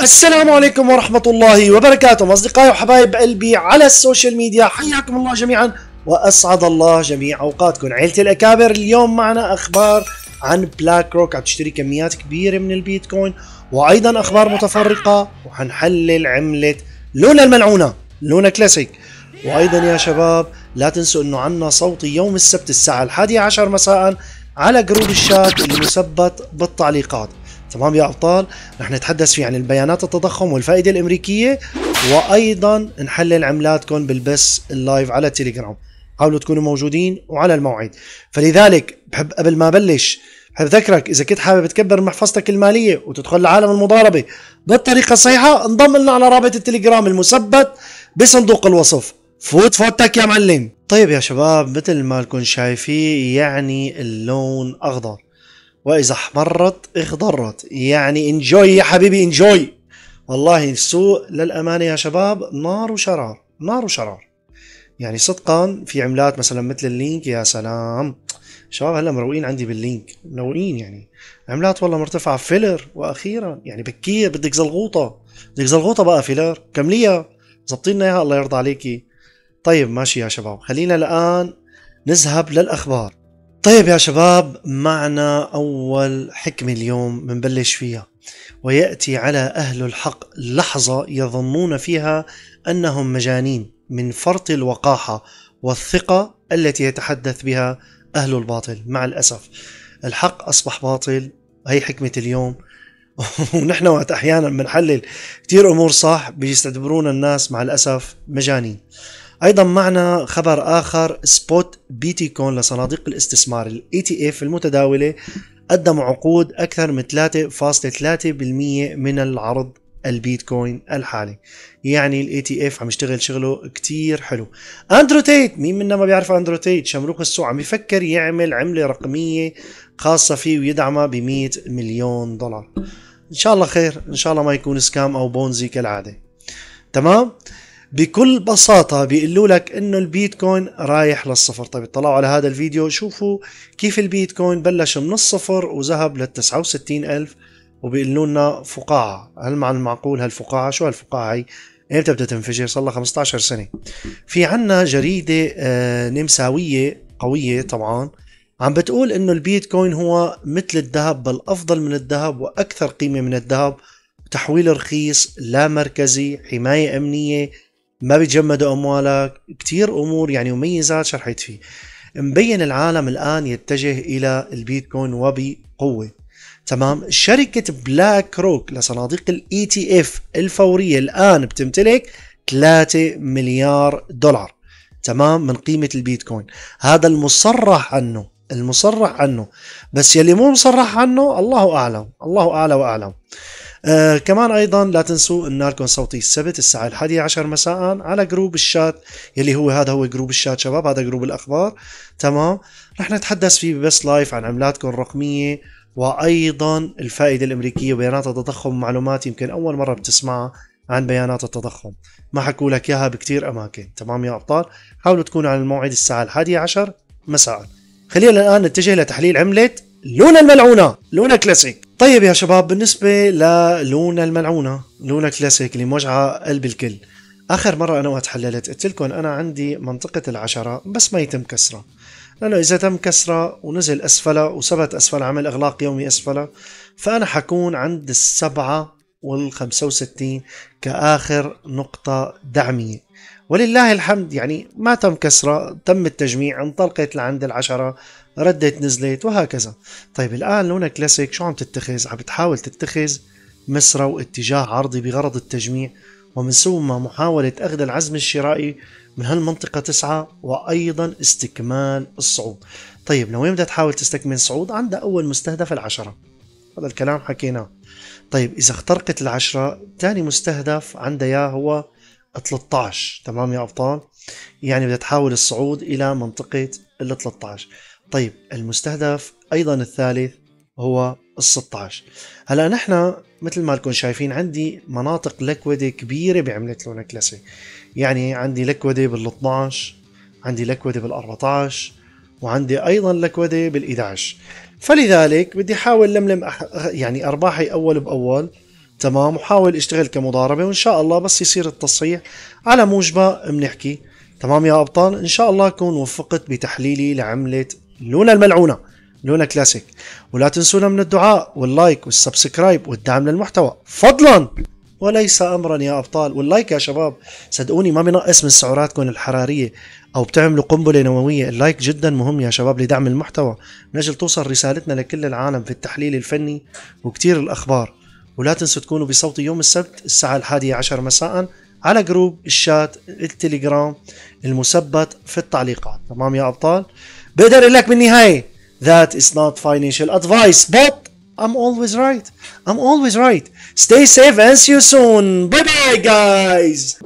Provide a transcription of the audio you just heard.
السلام عليكم ورحمة الله وبركاته أصدقائي وحبايب قلبي على السوشيال ميديا حياكم الله جميعا وأسعد الله جميع أوقاتكم عيلة الأكابر اليوم معنا أخبار عن بلاك روك عم تشتري كميات كبيرة من البيتكوين وأيضا أخبار متفرقة وحنحلل عملة لونا الملعونة لونا كلاسيك وأيضا يا شباب لا تنسوا أنه عنا صوتي يوم السبت الساعة الحادية عشر مساء على جروب الشات المثبت بالتعليقات تمام يا ابطال رح نتحدث فيه عن البيانات التضخم والفائده الامريكيه وايضا نحلل عملاتكم بالبث اللايف على التليجرام حاولوا تكونوا موجودين وعلى الموعد فلذلك بحب قبل ما بلش بحب ذكرك اذا كنت حابب تكبر محفظتك الماليه وتدخل لعالم المضاربه بالطريقه الصحيحه انضم لنا على رابط التليجرام المثبت بصندوق الوصف فوت فوتك يا معلم طيب يا شباب مثل ما لكم شايفين يعني اللون اخضر واذا احمرت اخضرت يعني انجوي يا حبيبي انجوي والله السوق للامانه يا شباب نار وشرار نار وشرار يعني صدقا في عملات مثلا مثل اللينك يا سلام شباب هلا مروقين عندي باللينك مروقين يعني عملات والله مرتفعه فيلر واخيرا يعني بكير بدك زلغوطه بدك زلغوطه بقى فيلر كمليها ظبطينا اياها الله يرضى عليكي طيب ماشي يا شباب خلينا الان نذهب للاخبار طيب يا شباب معنا أول حكمة اليوم منبلش فيها ويأتي على أهل الحق لحظة يظنون فيها أنهم مجانين من فرط الوقاحة والثقة التي يتحدث بها أهل الباطل مع الأسف الحق أصبح باطل هي حكمة اليوم ونحن وقت أحيانا بنحلل كثير أمور صح بيستدبرونا الناس مع الأسف مجانين ايضا معنا خبر اخر سبوت بيتي كون لصناديق الاستثمار الاي تي اف المتداوله قدم عقود اكثر من 3.3% من العرض البيتكوين الحالي يعني الاي تي اف عم يشتغل شغله كتير حلو اندرو تيت مين منا ما بيعرف اندرو تيت شمروخ السوق عم يفكر يعمل عمله رقميه خاصه فيه ويدعمها ب 100 مليون دولار ان شاء الله خير ان شاء الله ما يكون سكام او بونزي كالعاده تمام بكل بساطة بيقولوا لك انه البيتكوين رايح للصفر طيب اطلعوا على هذا الفيديو شوفوا كيف البيتكوين بلش من الصفر وذهب لل 69 ألف وبيقولوا لنا فقاعة هل مع المعقول هالفقاعة شو هالفقاعة هي ايمتى بدها تنفجر صار لها 15 سنة في عنا جريدة آه، نمساوية قوية طبعا عم بتقول انه البيتكوين هو مثل الذهب بل افضل من الذهب واكثر قيمة من الذهب تحويل رخيص لا مركزي حماية امنية ما بيتجمد اموالك كثير امور يعني مميزات شرحت فيه مبين العالم الان يتجه الى البيتكوين وبقوه تمام شركه بلاك روك لصناديق الاي تي e اف الفوريه الان بتمتلك 3 مليار دولار تمام من قيمه البيتكوين هذا المصرح عنه المصرح عنه بس يلي مو مصرح عنه الله اعلم الله اعلى واعلم آه كمان ايضا لا تنسوا ان لكم صوتي السبت الساعه الحادية عشر مساء على جروب الشات يلي هو هذا هو جروب الشات شباب هذا جروب الاخبار تمام رح نتحدث فيه بس لايف عن عملاتكم الرقميه وايضا الفائده الامريكيه وبيانات التضخم معلومات يمكن اول مره بتسمعها عن بيانات التضخم ما حكوا لك اياها بكثير اماكن تمام يا ابطال حاولوا تكونوا على الموعد الساعه الحادية عشر مساء خلينا الان نتجه لتحليل عمله لونا الملعونه لونا كلاسيك طيب يا شباب بالنسبه للونا الملعونه لونا كلاسيك اللي موجعه قلب الكل اخر مره انا وقت حللت قلت لكم انا عندي منطقه العشره بس ما يتم كسرها لانه اذا تم كسرها ونزل اسفلها وثبت اسفلها عمل اغلاق يومي اسفلها فانا حكون عند السبعه وال65 كآخر نقطة دعمية ولله الحمد يعني ما تم كسرة تم التجميع انطلقت لعند العشرة ردت نزلت وهكذا طيب الآن لونا كلاسيك شو عم تتخذ عم تحاول تتخذ مسرة واتجاه عرضي بغرض التجميع ومن ثم محاولة أخذ العزم الشرائي من هالمنطقة تسعة وأيضا استكمال الصعود طيب لوين بدها تحاول تستكمل صعود عندها أول مستهدف العشرة هذا الكلام حكيناه طيب اذا اخترقت العشرة ثاني مستهدف عندها اياه هو 13 تمام يا ابطال يعني بدها تحاول الصعود الى منطقة ال 13 طيب المستهدف ايضا الثالث هو ال 16 هلا نحن مثل ما لكم شايفين عندي مناطق لكودة كبيرة بعملة لونا كلاسيك يعني عندي لكودة بال 12 عندي لكودة بال 14 وعندي ايضا لكوده بال11 فلذلك بدي احاول لملم يعني ارباحي اول باول تمام وحاول اشتغل كمضاربه وان شاء الله بس يصير التصحيح على موجبها بنحكي تمام يا ابطال ان شاء الله اكون وفقت بتحليلي لعمله لونا الملعونه لونا كلاسيك ولا تنسونا من الدعاء واللايك والسبسكرايب والدعم للمحتوى فضلا وليس امرا يا ابطال واللايك يا شباب صدقوني ما بنقص من سعراتكم الحراريه او بتعملوا قنبله نوويه اللايك جدا مهم يا شباب لدعم المحتوى من اجل توصل رسالتنا لكل العالم في التحليل الفني وكتير الاخبار ولا تنسوا تكونوا بصوتي يوم السبت الساعه الحادية عشر مساء على جروب الشات التليجرام المثبت في التعليقات تمام يا ابطال بقدر اقول لك بالنهايه That is not financial advice but I'm always right. I'm always right. Stay safe and see you soon. Bye bye, guys.